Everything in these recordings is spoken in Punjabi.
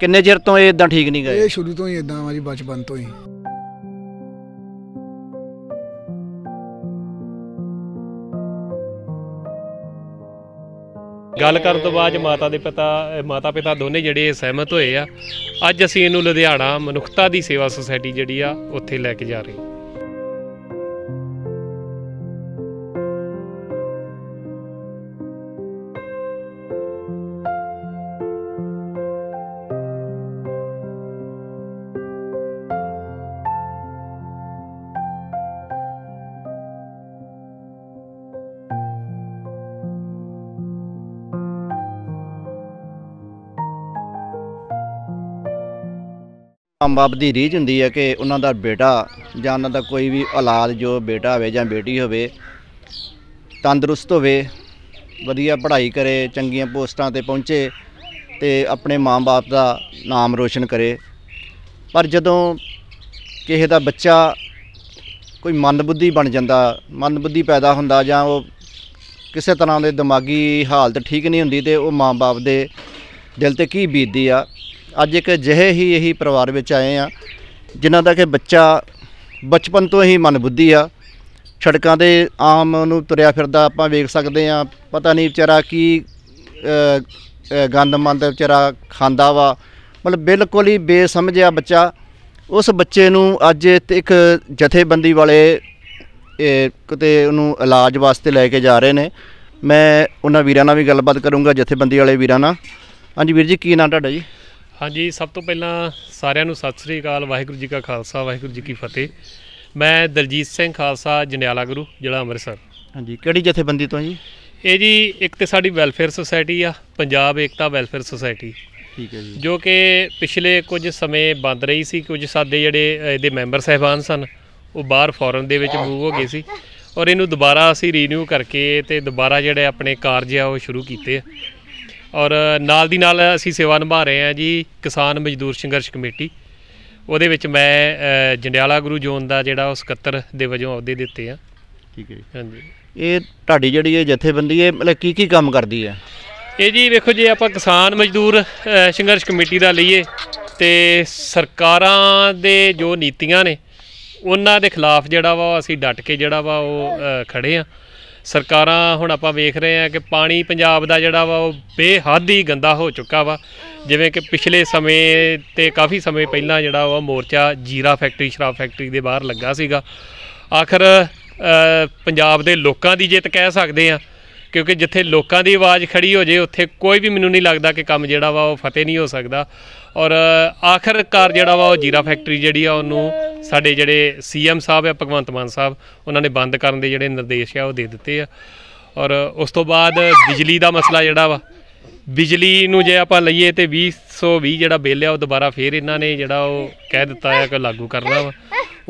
ਕਿੰਨੇ ਚਿਰ ਤੋਂ ਇਹ ਇਦਾਂ ਠੀਕ ਨਹੀਂ ਗਏ ਇਹ ਸ਼ੁਰੂ ਤੋਂ ਹੀ ਇਦਾਂ ਵਾਰੀ ਬਚਪਨ ਤੋਂ ਹੀ ਗੱਲ ਕਰਨ ਤੋਂ ਬਾਅਦ ਮਾਤਾ ਦੇ ਪਿਤਾ ਮਾਤਾ ਪਿਤਾ ਦੋਨੇ ਜਿਹੜੇ ਸਹਿਮਤ ਹੋਏ ਆ ਅੱਜ ਅਸੀਂ ਇਹਨੂੰ ਲੁਧਿਆਣਾ ਮਨੁੱਖਤਾ ਦੀ ਸੇਵਾ ਸੁਸਾਇਟੀ ਜਿਹੜੀ ਆ ਉੱਥੇ ਲੈ ਕੇ ਜਾ ਰਹੇ ਹਾਂ ਮਾਂ ਬਾਪ ਦੀ ਰੀਝ ਹੁੰਦੀ ਹੈ ਕਿ ਉਹਨਾਂ ਦਾ ਬੇਟਾ ਜਾਂ ਉਹਨਾਂ ਦਾ ਕੋਈ ਵੀ ਔਲਾਦ ਜੋ ਬੇਟਾ ਹੋਵੇ ਜਾਂ ਬੇਟੀ ਹੋਵੇ ਤੰਦਰੁਸਤ ਹੋਵੇ ਵਧੀਆ ਪੜ੍ਹਾਈ ਕਰੇ ਚੰਗੀਆਂ ਪੋਸਟਾਂ ਤੇ ਪਹੁੰਚੇ ਤੇ ਆਪਣੇ ਮਾਂ-ਬਾਪ ਦਾ ਨਾਮ ਰੋਸ਼ਨ ਕਰੇ ਪਰ ਜਦੋਂ ਕਿਸੇ ਦਾ ਬੱਚਾ ਕੋਈ ਮੰਦਬੁੱਧੀ ਬਣ ਜਾਂਦਾ ਮੰਦਬੁੱਧੀ ਪੈਦਾ ਹੁੰਦਾ ਜਾਂ ਉਹ ਕਿਸੇ ਤਰ੍ਹਾਂ ਦੇ ਦਿਮਾਗੀ ਹਾਲਤ ਠੀਕ ਨਹੀਂ ਹੁੰਦੀ ਤੇ ਉਹ ਮਾਂ-ਬਾਪ ਦੇ ਦਿਲ ਤੇ ਕੀ ਬੀਤਦੀ ਆ ਅੱਜ ਇੱਕ ਜਿਹੇ ਹੀ ਇਹੀ ਪਰਿਵਾਰ ਵਿੱਚ ਆਏ ਆ ਜਿਨ੍ਹਾਂ ਦਾ ਕਿ ਬੱਚਾ ਬਚਪਨ ਤੋਂ ਹੀ ਮਨਬੁੱਧੀ ਆ ਛੜਕਾਂ ਦੇ ਆਮ ਨੂੰ ਤੁਰਿਆ ਫਿਰਦਾ ਆਪਾਂ ਵੇਖ ਸਕਦੇ ਆ ਪਤਾ ਨਹੀਂ ਵਿਚਾਰਾ ਕੀ ਗੰਦ ਮੰਦ ਵਿਚਾਰਾ ਖਾਂਦਾ ਵਾ ਮਤਲਬ ਬਿਲਕੁਲ ਹੀ ਬੇਸਮਝਿਆ ਬੱਚਾ ਉਸ ਬੱਚੇ ਨੂੰ ਅੱਜ ਇੱਕ ਜਥੇਬੰਦੀ ਵਾਲੇ ਕਿਤੇ ਉਹਨੂੰ ਇਲਾਜ ਵਾਸਤੇ ਲੈ ਕੇ ਜਾ ਰਹੇ ਨੇ ਮੈਂ ਉਹਨਾਂ ਵੀਰਾਂ ਨਾਲ ਵੀ ਗੱਲਬਾਤ ਕਰੂੰਗਾ ਜਥੇਬੰਦੀ ਵਾਲੇ ਵੀਰਾਂ ਨਾਲ ਹਾਂਜੀ ਵੀਰ ਜੀ ਕੀ ਨਾਮ ਤੁਹਾਡਾ ਜੀ ਹਾਂਜੀ ਸਭ ਤੋਂ ਪਹਿਲਾਂ ਸਾਰਿਆਂ ਨੂੰ ਸਤਿ ਸ੍ਰੀ ਅਕਾਲ ਵਾਹਿਗੁਰੂ ਜੀ ਕਾ ਖਾਲਸਾ ਵਾਹਿਗੁਰੂ ਜੀ ਕੀ ਫਤਿਹ ਮੈਂ ਦਲਜੀਤ ਸਿੰਘ ਖਾਲਸਾ ਜੰਡਿਆਲਾ ਗੁਰੂ ਜ਼ਿਲ੍ਹਾ ਅੰਮ੍ਰਿਤਸਰ ਹਾਂਜੀ ਕਿਹੜੀ ਜਥੇਬੰਦੀ ਤੋਂ ਜੀ ਇਹ ਜੀ ਇੱਕ ਤੇ ਸਾਡੀ ਵੈਲਫੇਅਰ ਸੁਸਾਇਟੀ ਆ ਪੰਜਾਬ ਏਕਤਾ ਵੈਲਫੇਅਰ ਸੁਸਾਇਟੀ ਠੀਕ ਹੈ ਜੀ ਜੋ ਕਿ ਪਿਛਲੇ ਕੁਝ ਸਮੇਂ ਬੰਦ ਰਹੀ ਸੀ ਕੁਝ ਸਾਡੇ ਜਿਹੜੇ ਇਹਦੇ ਮੈਂਬਰ ਸਹਿਬਾਨ ਸਨ ਉਹ ਬਾਹਰ ਫੋਰਨ ਦੇ ਵਿੱਚ ਮੂਵ ਹੋ ਗਏ ਸੀ ਔਰ ਇਹਨੂੰ ਦੁਬਾਰਾ ਅਸੀਂ ਰੀਨਿਊ ਕਰਕੇ ਤੇ ਦੁਬਾਰਾ ਜਿਹੜੇ ਆਪਣੇ ਕਾਰਜ ਆ ਉਹ ਸ਼ੁਰੂ ਕੀਤੇ ਆ ਔਰ ਨਾਲ ਦੀ ਨਾਲ ਅਸੀਂ ਸੇਵਾ ਨਿਭਾ ਰਹੇ ਹਾਂ ਜੀ ਕਿਸਾਨ ਮਜ਼ਦੂਰ ਸੰਘਰਸ਼ ਕਮੇਟੀ ਉਹਦੇ ਵਿੱਚ ਮੈਂ ਜੰਡਿਆਲਾ ਗੁਰੂ ਜੋਨ ਦਾ ਜਿਹੜਾ ਉਹ ਸਕੱਤਰ ਦੇ ਵਜੋਂ ਅਹੁਦੇ ਦਿੱਤੇ ਆ ਠੀਕ ਹੈ ਹਾਂਜੀ ਇਹ ਤੁਹਾਡੀ ਜਿਹੜੀ ਇਹ ਜਥੇਬੰਦੀ ਇਹ ਮਤਲਬ ਕੀ ਕੀ ਕੰਮ ਕਰਦੀ ਹੈ ਇਹ ਜੀ ਵੇਖੋ ਜੇ ਆਪਾਂ ਕਿਸਾਨ ਮਜ਼ਦੂਰ ਸੰਘਰਸ਼ ਕਮੇਟੀ ਦਾ ਲਈਏ ਤੇ ਸਰਕਾਰਾਂ ਦੇ ਜੋ ਨੀਤੀਆਂ ਨੇ ਉਹਨਾਂ ਦੇ ਖਿਲਾਫ ਜਿਹੜਾ ਵਾ ਅਸੀਂ ਡਟ ਕੇ ਜਿਹੜਾ ਵਾ ਉਹ ਖੜੇ ਆ ਸਰਕਾਰਾਂ ਹੁਣ ਆਪਾਂ ਵੇਖ ਰਹੇ ਆ ਕਿ ਪਾਣੀ ਪੰਜਾਬ ਦਾ ਜਿਹੜਾ ਵਾ ਉਹ ਬੇਹੱਦ ਹੀ ਗੰਦਾ ਹੋ ਚੁੱਕਾ ਵਾ ਜਿਵੇਂ ਕਿ ਪਿਛਲੇ ਸਮੇਂ ਤੇ ਕਾਫੀ ਸਮੇਂ ਪਹਿਲਾਂ ਜਿਹੜਾ ਵਾ ਮੋਰਚਾ ਜੀਰਾ ਫੈਕਟਰੀ ਸ਼ਰਾਬ ਫੈਕਟਰੀ ਦੇ ਬਾਹਰ ਲੱਗਾ ਸੀਗਾ ਆਖਰ ਪੰਜਾਬ ਦੇ ਲੋਕਾਂ ਦੀ ਜਿੱਤ ਕਹਿ ਸਕਦੇ ਆ ਕਿਉਂਕਿ ਜਿੱਥੇ ਲੋਕਾਂ ਦੀ ਆਵਾਜ਼ ਖੜੀ ਹੋ ਜੇ ਉੱਥੇ ਕੋਈ ਵੀ ਮੈਨੂੰ ਨਹੀਂ ਲੱਗਦਾ ਕਿ ਕੰਮ ਜਿਹੜਾ ਵਾ ਉਹ ਫਤਿਹ ਨਹੀਂ ਹੋ ਸਕਦਾ ਔਰ ਆਖਰਕਾਰ ਜਿਹੜਾ ਵਾ ਉਹ ਜੀਰਾ ਫੈਕਟਰੀ ਜਿਹੜੀ ਆ ਉਹਨੂੰ ਸਾਡੇ ਜਿਹੜੇ ਸੀਐਮ ਸਾਹਿਬ ਆ ਭਗਵੰਤ ਮਾਨ ਸਾਹਿਬ ਉਹਨਾਂ ਨੇ ਬੰਦ ਕਰਨ ਦੇ ਜਿਹੜੇ ਨਿਰਦੇਸ਼ ਆ ਉਹ ਦੇ ਦਿੱਤੇ ਆ ਔਰ ਉਸ ਤੋਂ ਬਾਅਦ ਬਿਜਲੀ ਦਾ ਮਸਲਾ ਜਿਹੜਾ ਵਾ ਬਿਜਲੀ ਨੂੰ ਜੇ ਆਪਾਂ ਲਈਏ ਤੇ 2020 ਜਿਹੜਾ ਬਿੱਲ ਆ ਉਹ ਦੁਬਾਰਾ ਫੇਰ ਇਹਨਾਂ ਨੇ ਜਿਹੜਾ ਉਹ ਕਹਿ ਦਿੱਤਾ ਆ ਕਿ ਲਾਗੂ ਕਰਨਾ ਵਾ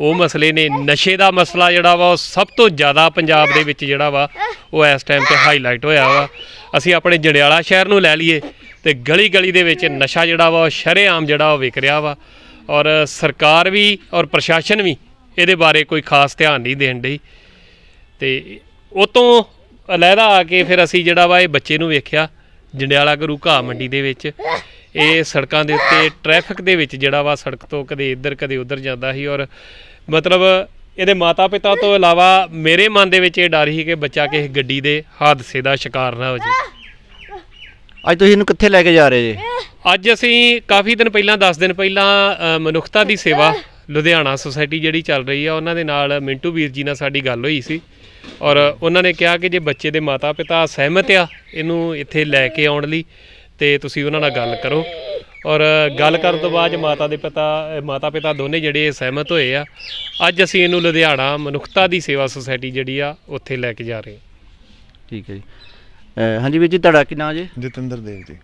ਉਹ ਮਸਲੇ ਨੇ ਨਸ਼ੇ ਦਾ ਮਸਲਾ ਜਿਹੜਾ ਵਾ ਉਹ ਸਭ ਤੋਂ ਜ਼ਿਆਦਾ ਪੰਜਾਬ ਦੇ ਵਿੱਚ ਜਿਹੜਾ ਵਾ ਉਹ ਇਸ ਟਾਈਮ ਤੇ ਹਾਈਲਾਈਟ ਹੋਇਆ ਵਾ ਅਸੀਂ ਆਪਣੇ ਜੜਿਆਲਾ ਸ਼ਹਿਰ ਨੂੰ ਲੈ ਲਈਏ ਤੇ ਗਲੀ ਗਲੀ ਦੇ ਵਿੱਚ ਨਸ਼ਾ ਜਿਹੜਾ ਵਾ ਉਹ ਸ਼ਰੇਆਮ ਜਿਹੜਾ ਉਹ ਵਿਕ ਰਿਹਾ ਵਾ ਔਰ ਸਰਕਾਰ ਵੀ ਔਰ ਪ੍ਰਸ਼ਾਸਨ ਵੀ ਇਹਦੇ ਬਾਰੇ ਕੋਈ ਖਾਸ ਧਿਆਨ ਨਹੀਂ ਦੇਣ ਦੀ ਤੇ ਉਹ ਤੋਂ ਅਲੈਦਾ ਆ ਕੇ ਫਿਰ ਅਸੀਂ ਜਿਹੜਾ ਵਾ ਇਹ ਬੱਚੇ ਨੂੰ ਵੇਖਿਆ ਜੰਡਿਆਲਾ ਘਰੂ ਘਾ ਮੰਡੀ ਦੇ ਵਿੱਚ ਇਹ ਸੜਕਾਂ ਦੇ ਉੱਤੇ ਟ੍ਰੈਫਿਕ ਦੇ ਵਿੱਚ ਜਿਹੜਾ ਵਾ ਸੜਕ ਤੋਂ ਕਦੇ ਇੱਧਰ ਕਦੇ ਉੱਧਰ ਜਾਂਦਾ ਸੀ ਔਰ ਮਤਲਬ ਇਹਦੇ ਮਾਤਾ-ਪਿਤਾ ਤੋਂ ਇਲਾਵਾ ਮੇਰੇ ਮਨ ਦੇ ਵਿੱਚ ਇਹ ਡਰ ਹੀ ਕਿ ਬੱਚਾ ਕਿਸ ਗੱਡੀ ਦੇ ਹਾਦਸੇ ਦਾ ਸ਼ਿਕਾਰ ਨਾ ਹੋ ਜੇ ਅੱਜ ਤੁਸੀਂ ਇਹਨੂੰ ਕਿੱਥੇ ਲੈ ਕੇ ਜਾ ਰਹੇ ਜੀ ਅੱਜ ਅਸੀਂ ਕਾਫੀ ਦਿਨ ਪਹਿਲਾਂ 10 ਦਿਨ ਪਹਿਲਾਂ ਮਨੁੱਖਤਾ ਦੀ ਸੇਵਾ ਲੁਧਿਆਣਾ ਸੁਸਾਇਟੀ ਜਿਹੜੀ ਚੱਲ ਰਹੀ ਆ ਉਹਨਾਂ ਦੇ ਨਾਲ ਮਿੰਟੂ ਵੀਰ ਜੀ ਨਾਲ ਸਾਡੀ ਗੱਲ ਹੋਈ ਸੀ ਔਰ ਉਹਨਾਂ ਨੇ ਕਿਹਾ ਕਿ ਜੇ ਬੱਚੇ ਦੇ ਮਾਤਾ-ਪਿਤਾ ਸਹਿਮਤ ਆ ਇਹਨੂੰ ਇੱਥੇ ਲੈ ਕੇ ਆਉਣ ਲਈ ਤੇ ਤੁਸੀਂ ਉਹਨਾਂ ਨਾਲ ਗੱਲ ਕਰੋ ਔਰ ਗੱਲ ਕਰਨ ਤੋਂ ਬਾਅਦ ਮਾਤਾ ਦੇ ਪਿਤਾ ਮਾਤਾ ਪਿਤਾ ਦੋਨੇ ਜਿਹੜੇ ਸਹਿਮਤ ਹੋਏ ਆ ਅੱਜ ਅਸੀਂ ਇਹਨੂੰ ਲੁਧਿਆਣਾ ਮਨੁੱਖਤਾ ਦੀ ਸੇਵਾ ਸੁਸਾਇਟੀ ਜਿਹੜੀ ਆ ਉੱਥੇ ਲੈ ਕੇ ਜਾ ਰਹੇ ਠੀਕ ਹੈ ਜੀ ਹਾਂਜੀ ਵੀਰ ਜੀ ਤੁਹਾਡਾ ਕੀ ਨਾਮ ਜੀ ਜਤਿੰਦਰ ਦੇਵ ਜੀ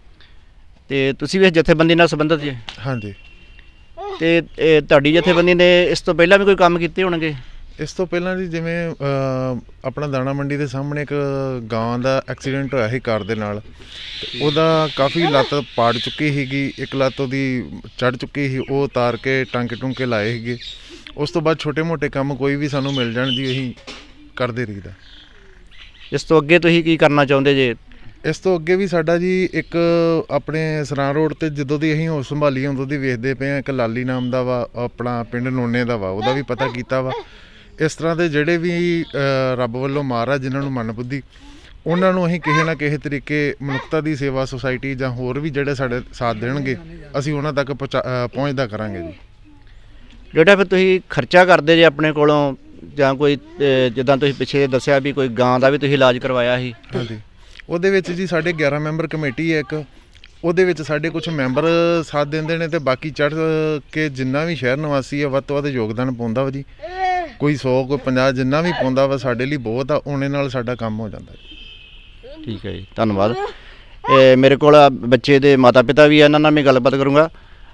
ਤੇ ਤੁਸੀਂ ਵੀ ਇਸ ਜਥੇਬੰਦੀ ਨਾਲ ਸੰਬੰਧਤ ਜੀ ਹਾਂਜੀ ਤੇ ਤੁਹਾਡੀ ਜਥੇਬੰਦੀ ਨੇ ਇਸ ਤੋਂ ਪਹਿਲਾਂ ਵੀ ਕੋਈ ਕੰਮ ਕੀਤੇ ਹੋਣਗੇ ਇਸ ਤੋਂ ਪਹਿਲਾਂ ਜੀ ਜਿਵੇਂ ਆਪਣਾ ਦਾਣਾ ਮੰਡੀ ਦੇ ਸਾਹਮਣੇ ਇੱਕ ਗਾਂ ਦਾ ਐਕਸੀਡੈਂਟ ਹੋਇਆ ਸੀ ਕਾਰ ਦੇ ਨਾਲ ਉਹਦਾ ਕਾਫੀ ਲੱਤ ਪਾੜ ਚੁੱਕੀ ਸੀਗੀ ਇੱਕ ਲੱਤ ਉਹਦੀ ਚੜ ਚੁੱਕੀ ਸੀ ਉਹ ਉਤਾਰ ਕੇ ਟਾਂਕੇ ਟੁੰਕੇ ਲਾਏ ਸੀਗੇ ਉਸ ਤੋਂ ਬਾਅਦ ਛੋਟੇ-ਮੋਟੇ ਕੰਮ ਕੋਈ ਵੀ ਸਾਨੂੰ ਮਿਲ ਜਾਣ ਜੀ ਅਸੀਂ ਕਰਦੇ ਰਹੀਦਾ ਇਸ ਤੋਂ ਅੱਗੇ ਤੁਸੀਂ ਕੀ ਕਰਨਾ ਚਾਹੁੰਦੇ ਜੇ ਇਸ ਤੋਂ ਅੱਗੇ ਵੀ ਸਾਡਾ ਜੀ ਇੱਕ ਆਪਣੇ ਸਰਾਂ ਰੋਡ ਤੇ ਜਦੋਂ ਦੀ ਅਸੀਂ ਉਹ ਸੰਭਾਲੀ ਹੁੰਦੋਂ ਦੀ ਵੇਖਦੇ ਪਏ ਆ ਇੱਕ ਲਾਲੀ ਨਾਮ ਦਾ ਵਾ ਆਪਣਾ ਪਿੰਡ ਨੋਨੇ ਦਾ ਵਾ ਉਹਦਾ ਵੀ ਪਤਾ ਕੀਤਾ ਵਾ ਇਸ ਤਰ੍ਹਾਂ ਦੇ ਜਿਹੜੇ ਵੀ ਰੱਬ ਵੱਲੋਂ ਮਾਰ ਜਿਨ੍ਹਾਂ ਨੂੰ ਬੁੱਧੀ ਉਹਨਾਂ ਨੂੰ ਅਸੀਂ ਕਿਸੇ ਨਾ ਕਿਸੇ ਤਰੀਕੇ ਮਨੁੱਖਤਾ ਦੀ ਸੇਵਾ ਸੁਸਾਇਟੀ ਜਾਂ ਹੋਰ ਵੀ ਜਿਹੜੇ ਸਾਡੇ ਸਾਥ ਦੇਣਗੇ ਅਸੀਂ ਉਹਨਾਂ ਤੱਕ ਪਹੁੰਚਦਾ ਕਰਾਂਗੇ ਜੀ ਡੇਟਾ ਫਿਰ ਤੁਸੀਂ ਖਰਚਾ ਕਰਦੇ ਜੇ ਆਪਣੇ ਕੋਲੋਂ ਜਾਂ ਕੋਈ ਜਿੱਦਾਂ ਤੁਸੀਂ ਪਿੱਛੇ ਦੱਸਿਆ ਵੀ ਕੋਈ ਗਾਂ ਦਾ ਵੀ ਤੁਸੀਂ ਇਲਾਜ ਕਰਵਾਇਆ ਸੀ ਹਾਂਜੀ ਉਹਦੇ ਵਿੱਚ ਜੀ ਸਾਡੇ 11 ਮੈਂਬਰ ਕਮੇਟੀ ਹੈ ਇੱਕ ਉਹਦੇ ਵਿੱਚ ਸਾਡੇ ਕੁਝ ਮੈਂਬਰ ਸਾਥ ਦਿੰਦੇ ਨੇ ਤੇ ਬਾਕੀ ਚੜ ਕੇ ਜਿੰਨਾ ਵੀ ਸ਼ਹਿਰ ਨਿਵਾਸੀ ਹੈ ਵੱਤ ਵੱਤ ਯੋਗਦਾਨ ਪਾਉਂਦਾ ਵਾ ਜੀ ਕੋਈ 100 ਕੋਈ 50 ਜਿੰਨਾ ਵੀ ਪਾਉਂਦਾ ਵਾ ਸਾਡੇ ਲਈ ਬਹੁਤ ਆ ਉਹਨੇ ਨਾਲ ਸਾਡਾ ਕੰਮ ਹੋ ਜਾਂਦਾ ਠੀਕ ਹੈ ਜੀ ਧੰਨਵਾਦ ਇਹ ਮੇਰੇ ਕੋਲ ਬੱਚੇ ਦੇ ਮਾਤਾ ਪਿਤਾ ਵੀ ਆ ਇਹਨਾਂ ਨਾਲ ਮੈਂ ਗੱਲਬਾਤ ਕਰੂੰਗਾ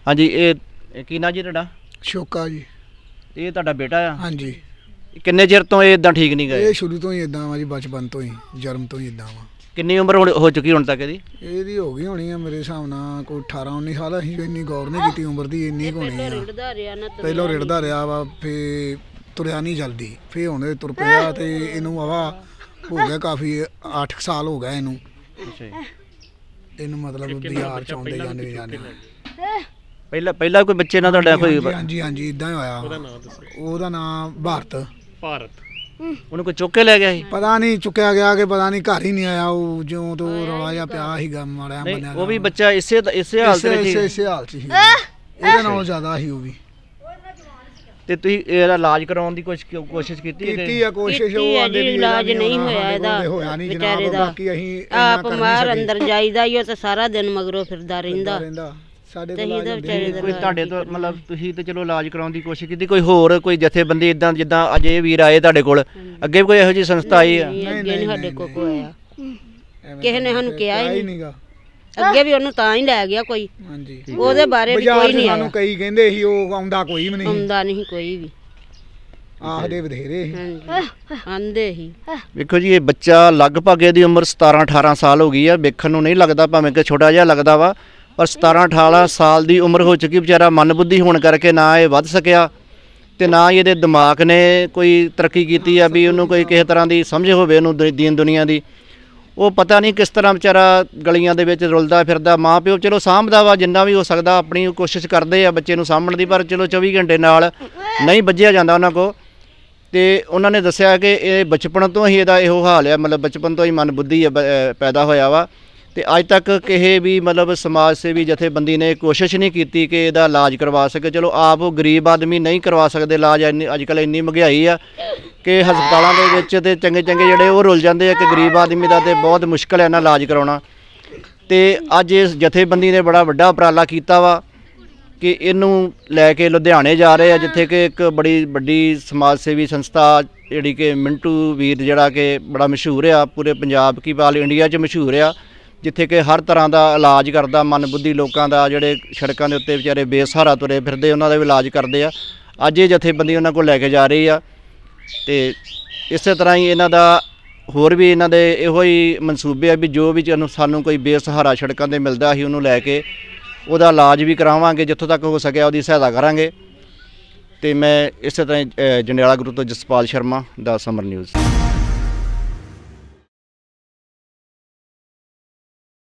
ਹਾਂਜੀ ਇਹ ਕੀ ਨਾਂ ਜੀ ਤੁਹਾਡਾ ਸ਼ੋਕਾ ਜੀ ਇਹ ਤੁਹਾਡਾ ਬੇਟਾ ਆ ਹਾਂਜੀ ਕਿੰਨੇ ਚਿਰ ਤੋਂ ਇਹ ਇਦਾਂ ਠੀਕ ਨਹੀਂ ਗਏ ਇਹ ਸ਼ੁਰੂ ਤੋਂ ਹੀ ਇਦਾਂ ਵਾ ਜੀ ਬਚਪਨ ਤੋਂ ਹੀ ਜਨਮ ਤੋਂ ਹੀ ਇਦਾਂ ਆ ਕਿੰਨੀ ਉਮਰ ਹੋ ਚੁੱਕੀ ਹੁਣ ਤੱਕ ਇਹਦੀ ਇਹਦੀ ਹੋ ਗਈ ਹੋਣੀ ਆ ਮੇਰੇ ਹਿਸਾਬ ਨਾਲ ਕੋਈ 18 19 ਸਾਲ ਅਸੀਂ ਇੰਨੀ ਗੌਰ ਨਹੀਂ ਕੀਤੀ ਉਮਰ ਦੀ ਇੰਨੀ ਹੋਣੀ ਆ ਪਹਿਲਾਂ ਰਿੜਦਾ ਰਿਹਾ ਵਾ ਫੇ ਤੁਰਿਆ ਨਹੀਂ ਜਲਦੀ ਫੇ ਹੁਣ ਤੁਰ ਪਿਆ ਤੇ ਇਹਨੂੰ ਆਵਾ ਹੋ ਗਿਆ ਕਾਫੀ 8 ਸਾਲ ਹੋ ਗਿਆ ਇਹਨੂੰ ਅੱਛਾ ਇਹਨੂੰ ਮਤਲਬ ਬਿਹਾਰ ਚ ਆਉਂਦੇ ਜਾਂਦੇ ਜਾਂਦੇ ਪਹਿਲਾਂ ਪਹਿਲਾਂ ਕੋਈ ਬੱਚੇ ਨਾਲ ਤੁਹਾਡਾ ਕੋਈ ਹਾਂਜੀ ਹਾਂਜੀ ਇਦਾਂ ਹੀ ਹੋਇਆ ਉਹਦਾ ਨਾਮ ਦੱਸੋ ਉਹਦਾ ਨਾਮ ਭਾਰਤ ਭਾਰਤ ਉਹਨੂੰ ਕੋਈ ਚੁੱਕ ਕੇ ਲੈ ਗਿਆ ਸੀ ਪਤਾ ਨਹੀਂ ਚੁੱਕਿਆ ਗਿਆ ਕਿ ਪਤਾ ਨਹੀਂ ਘਰ ਹੀ ਨਹੀਂ ਆਇਆ ਉਹ ਜਿਉਂ ਤੋਂ ਰੋਣਾ ਜਾਂ ਪਿਆ ਸੀਗਾ ਮਾੜਾ ਬੰਨਿਆ ਉਹ ਵੀ ਬੱਚਾ ਇਸੇ ਇਸੇ ਹਾਲ ਤੇ ਸੀ ਇਸੇ ਇਸੇ ਹਾਲ ਤੇ ਸੀ ਇਹਦਾ ਨਾਮ ਜ਼ਿਆਦਾ ਸੀ ਉਹ ਵੀ ਤੇ ਤੁਸੀਂ ਇਹਦਾ ਇਲਾਜ ਕਰਾਉਣ ਦੀ ਕੁਛ ਕੋਸ਼ਿਸ਼ ਕੀਤੀ ਹੈ ਕੀਤੀ ਹੈ ਕੋਸ਼ਿਸ਼ ਉਹ ਆਂਦੇ ਇਲਾਜ ਨਹੀਂ ਹੋਇਆ ਇਹਦਾ ਹੋਇਆ ਨਹੀਂ ਜਨਾਬ ਦਾ। ਬਾਕੀ ਅਸੀਂ ਆਪ ਮਾਰ ਅੰਦਰ ਜਾਈਦਾ ਹੀ ਉਹ ਤਾਂ ਸਾਰਾ ਦਿਨ ਮਗਰੋਂ ਫਿਰਦਾ ਰਹਿੰਦਾ ਸਾਡੇ ਕੋਲ ਕੋਈ ਤੁਹਾਡੇ ਤੋਂ ਮਤਲਬ ਤੁਸੀਂ ਤੇ ਚਲੋ ਇਲਾਜ ਕਰਾਉਣ ਦੀ ਕੋਸ਼ਿਸ਼ ਕੀਤੀ ਕੋਈ ਹੋਰ ਕੋਈ ਜਥੇਬੰਦੀ ਇਦਾਂ ਜਿੱਦਾਂ ਅਜੇ ਵੀਰ ਆਏ ਤੁਹਾਡੇ ਕੋਲ ਅੱਗੇ ਵੀ ਕੋਈ ਇਹੋ ਜਿਹੀ ਸੰਸਥਾ ਆਈ ਹੈ ਨਹੀਂ, ਨਹੀਂ ਸਾਡੇ ਕੋਲ ਕੋਈ ਆਇਆ ਕਿਸੇ ਨੇ ਸਾਨੂੰ ਕਿਹਾ ਹੀ ਨਹੀਂਗਾ ਅੱਗੇ ਵੀ ਉਹਨੂੰ ਤਾਂ ਹੀ ਲੈ ਗਿਆ ਕੋਈ ਹਾਂਜੀ ਉਹਦੇ ਬਾਰੇ ਵੀ ਕੋਈ ਨਹੀਂ ਸਾਨੂੰ ਕਈ ਕਹਿੰਦੇ ਸੀ ਉਹ ਆਉਂਦਾ ਕੋਈ ਵੀ ਨਹੀਂ ਆਉਂਦਾ ਨਹੀਂ ਕੋਈ ਵੀ ਆਖਦੇ ਦੇ ਬਧੇਰੇ ਹਾਂਜੀ ਆਂਦੇ ਹੀ ਵੇਖੋ ਜੀ ਇਹ ਬੱਚਾ ਲਗਭਗ ਇਹਦੀ ਉਮਰ 17 18 ਸਾਲ ਹੋ ਗਈ ਆ ਵੇਖਣ ਨੂੰ ਨਹੀਂ ਲੱਗਦਾ ਭਾਵੇਂ ਕਿ ਛੋਟਾ ਜਿਹਾ ਲੱਗਦਾ ਵਾ ਪਰ 17 18 ਸਾਲ ਦੀ ਉਮਰ ਹੋ ਚੁੱਕੀ ਵਿਚਾਰਾ ਮਨ ਬੁੱਧੀ ਹੋਣ ਕਰਕੇ ਨਾ ਇਹ ਵੱਧ ਸਕਿਆ ਤੇ ਨਾ ਹੀ ਇਹਦੇ ਦਿਮਾਗ ਨੇ ਕੋਈ ਤਰੱਕੀ ਕੀਤੀ ਆ ਵੀ ਉਹਨੂੰ ਕੋਈ ਕਿਸੇ ਤਰ੍ਹਾਂ ਦੀ ਸਮਝ ਹੋਵੇ ਉਹਨੂੰ ਦੀਨ ਦੁਨੀਆ ਦੀ ਉਹ ਪਤਾ ਨਹੀਂ ਕਿਸ ਤਰ੍ਹਾਂ ਵਿਚਾਰਾ ਗਲੀਆਂ ਦੇ ਵਿੱਚ ਰੁਲਦਾ ਫਿਰਦਾ ਮਾਪਿਓ ਚਲੋ ਸਾਂਭਦਾ ਵਾ ਜਿੰਨਾ ਵੀ ਹੋ ਸਕਦਾ ਆਪਣੀ ਕੋਸ਼ਿਸ਼ ਕਰਦੇ ਆ ਬੱਚੇ ਨੂੰ ਸਾਹਮਣ ਦੀ ਪਰ ਚਲੋ 24 ਘੰਟੇ ਨਾਲ ਨਹੀਂ ਵੱਜਿਆ ਜਾਂਦਾ ਉਹਨਾਂ ਕੋ ਤੇ ਉਹਨਾਂ ਨੇ ਦੱਸਿਆ ਕਿ ਇਹ ਬਚਪਨ ਤੋਂ ਹੀ ਇਹਦਾ ਇਹੋ ਹਾਲ ਆ ਮਤਲਬ ਬਚਪਨ ਤੋਂ ਹੀ ਮਨ ਬੁੱਧੀ ਪੈਦਾ ਹੋਇਆ ਵਾ ਤੇ ਅੱਜ ਤੱਕ ਕਿਸੇ ਵੀ ਮਤਲਬ ਸਮਾਜ ਸੇਵੀ ਜਥੇਬੰਦੀ ਨੇ ਕੋਸ਼ਿਸ਼ ਨਹੀਂ ਕੀਤੀ ਕਿ ਇਹਦਾ ਇਲਾਜ ਕਰਵਾ ਸਕੇ ਚਲੋ ਆਪ ਉਹ ਗਰੀਬ ਆਦਮੀ ਨਹੀਂ ਕਰਵਾ ਸਕਦੇ ਇਲਾਜ ਅੱਜ ਕੱਲ ਇੰਨੀ ਮਹਿੰਗਾਈ ਆ ਕਿ ਹਸਪਤਾਲਾਂ ਦੇ ਵਿੱਚ ਤੇ ਚੰਗੇ ਚੰਗੇ ਜਿਹੜੇ ਉਹ ਰੁੱਲ ਜਾਂਦੇ ਆ ਕਿ ਗਰੀਬ ਆਦਮੀ ਦਾ ਤੇ ਬਹੁਤ ਮੁਸ਼ਕਲ ਹੈ ਨਾ ਇਲਾਜ ਕਰਾਉਣਾ ਤੇ ਅੱਜ ਇਸ ਜਥੇਬੰਦੀ ਨੇ ਬੜਾ ਵੱਡਾ ਉਪਰਾਲਾ ਕੀਤਾ ਵਾ ਕਿ ਇਹਨੂੰ ਲੈ ਕੇ ਲੁਧਿਆਣੇ ਜਾ ਰਹੇ ਆ ਜਿੱਥੇ ਕਿ ਇੱਕ ਬੜੀ ਵੱਡੀ ਸਮਾਜ ਸੇਵੀ ਸੰਸਥਾ ਜਿਹੜੀ ਕਿ ਮਿੰਟੂ ਵੀਰ ਜਿਹੜਾ ਕਿ ਬੜਾ ਮਸ਼ਹੂਰ ਆ ਪੂਰੇ ਪੰਜਾਬ ਕੀ ਬਾਲ ਇੰਡੀਆ 'ਚ ਮਸ਼ਹੂਰ ਆ ਜਿੱਥੇ ਕਿ ਹਰ ਤਰ੍ਹਾਂ ਦਾ ਇਲਾਜ ਕਰਦਾ ਮਨਬੁੱਧੀ ਲੋਕਾਂ ਦਾ ਜਿਹੜੇ ਸੜਕਾਂ ਦੇ ਉੱਤੇ ਵਿਚਾਰੇ ਬੇਸਹਾਰਾ ਤੁਰੇ ਫਿਰਦੇ ਉਹਨਾਂ ਦਾ ਵੀ ਇਲਾਜ ਕਰਦੇ ਆ ਅੱਜ ਇਹ ਜਥੇਬੰਦੀ ਉਹਨਾਂ ਕੋਲ ਲੈ ਕੇ ਜਾ ਰਹੀ ਆ ਤੇ ਇਸੇ ਤਰ੍ਹਾਂ ਹੀ ਇਹਨਾਂ ਦਾ ਹੋਰ ਵੀ ਇਹਨਾਂ ਦੇ ਇਹੋ ਹੀ ਮਨਸੂਬੇ ਆ ਵੀ ਜੋ ਵੀ ਸਾਨੂੰ ਕੋਈ ਬੇਸਹਾਰਾ ਸੜਕਾਂ ਦੇ ਮਿਲਦਾ ਸੀ ਉਹਨੂੰ ਲੈ ਕੇ ਉਹਦਾ ਇਲਾਜ ਵੀ ਕਰਾਵਾਂਗੇ ਜਿੱਥੋਂ ਤੱਕ ਹੋ ਸਕਿਆ ਉਹਦੀ ਸਹਾਇਤਾ ਕਰਾਂਗੇ ਤੇ ਮੈਂ ਇਸੇ ਤਰ੍ਹਾਂ ਜੰਡਿਆਲਾ ਗੁਰੂ ਤੋਂ ਜਸਪਾਲ ਸ਼ਰਮਾ ਦਾ ਸਮਰ ਨਿਊਜ਼